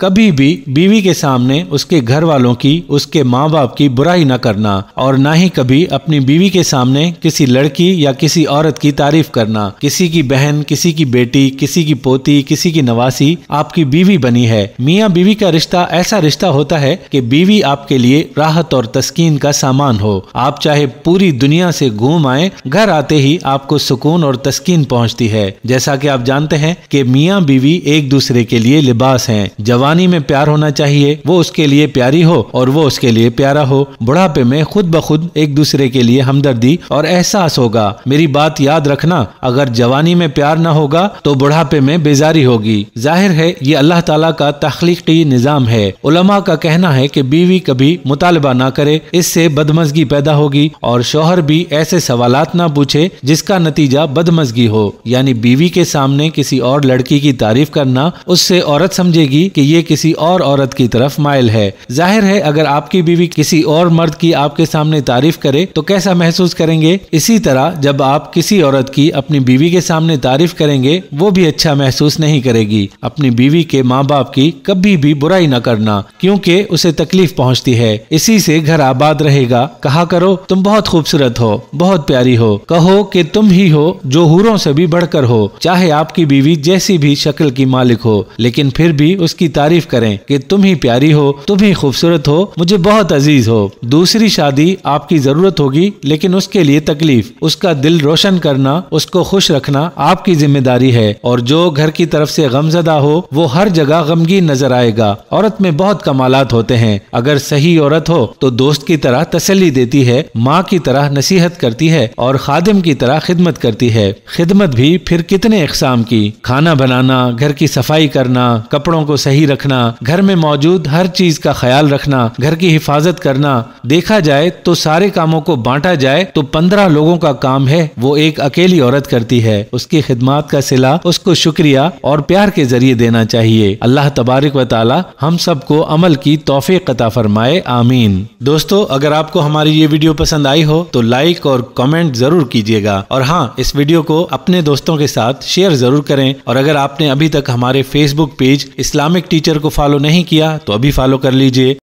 कभी भी बीवी के सामने उसके घर वालों की उसके माँ बाप की बुराई न करना और न ही कभी अपनी बीवी के सामने किसी लड़की या किसी औरत की तारीफ करना किसी की बहन किसी की बेटी किसी की पोती किसी की नवासी आपकी बीवी बनी है मियाँ बीवी का रिश्ता ऐसा रिश्ता होता है कि बीवी आपके लिए राहत और तस्कीन का सामान हो आप चाहे पूरी दुनिया से घूम आए घर आते ही आपको सुकून और तस्कीन पहुँचती है जैसा की आप जानते हैं की मियाँ बीवी एक दूसरे के लिए लिबास है जवान जवानी में प्यार होना चाहिए वो उसके लिए प्यारी हो और वो उसके लिए प्यारा हो बुढ़ापे में खुद ब खुद एक दूसरे के लिए हमदर्दी और एहसास होगा मेरी बात याद रखना अगर जवानी में प्यार न होगा तो बुढ़ापे में बेजारी होगी जाहिर है ये अल्लाह तला का तख्लीकी निज़ाम है उलमा का कहना है की बीवी कभी मुतालबा न करे इससे बदमजगी पैदा होगी और शोहर भी ऐसे सवाल न पूछे जिसका नतीजा बदमजगी हो यानी बीवी के सामने किसी और लड़की की तारीफ करना उससे औरत समझेगी कि ये लिए किसी और औरत की तरफ मायल है जाहिर है अगर आपकी बीवी किसी और मर्द की आपके सामने तारीफ करे तो कैसा महसूस करेंगे इसी तरह जब आप किसी औरत की अपनी बीवी के सामने तारीफ करेंगे वो भी अच्छा महसूस नहीं करेगी अपनी बीवी के माँ बाप की कभी भी बुराई न करना क्योंकि उसे तकलीफ पहुँचती है इसी से घर आबाद रहेगा कहा करो तुम बहुत खूबसूरत हो बहुत प्यारी हो कहो कि तुम ही हो जो हूरों से भी बढ़कर हो चाहे आपकी बीवी जैसी भी शक्ल की मालिक हो लेकिन फिर भी उसकी तारीफ तारीफ करें कि तुम ही प्यारी हो तुम ही खूबसूरत हो मुझे बहुत अजीज हो दूसरी शादी आपकी जरूरत होगी लेकिन उसके लिए तकलीफ उसका दिल रोशन करना उसको खुश रखना आपकी जिम्मेदारी है और जो घर की तरफ से गमजदा हो वो हर जगह गमगीन नजर आएगा औरत में बहुत कमालात होते हैं अगर सही औरत हो तो दोस्त की तरह तसली देती है माँ की तरह नसीहत करती है और खादिम की तरह खिदमत करती है खिदमत भी फिर कितने इकसाम की खाना बनाना घर की सफाई करना कपड़ों को सही रख रखना घर में मौजूद हर चीज का ख्याल रखना घर की हिफाजत करना देखा जाए तो सारे कामों को बांटा जाए तो पंद्रह लोगों का काम है वो एक अकेली औरत करती है उसकी खिदमात का सिला उसको शुक्रिया और प्यार के जरिए देना चाहिए अल्लाह तबारक व ताली हम सबको अमल की तोहफे कता फरमाए आमीन दोस्तों अगर आपको हमारी ये वीडियो पसंद आई हो तो लाइक और कमेंट जरूर कीजिएगा और हाँ इस वीडियो को अपने दोस्तों के साथ शेयर जरूर करें और अगर आपने अभी तक हमारे Facebook page Islamic teacher teacher को फॉलो नहीं किया तो अभी फॉलो कर लीजिए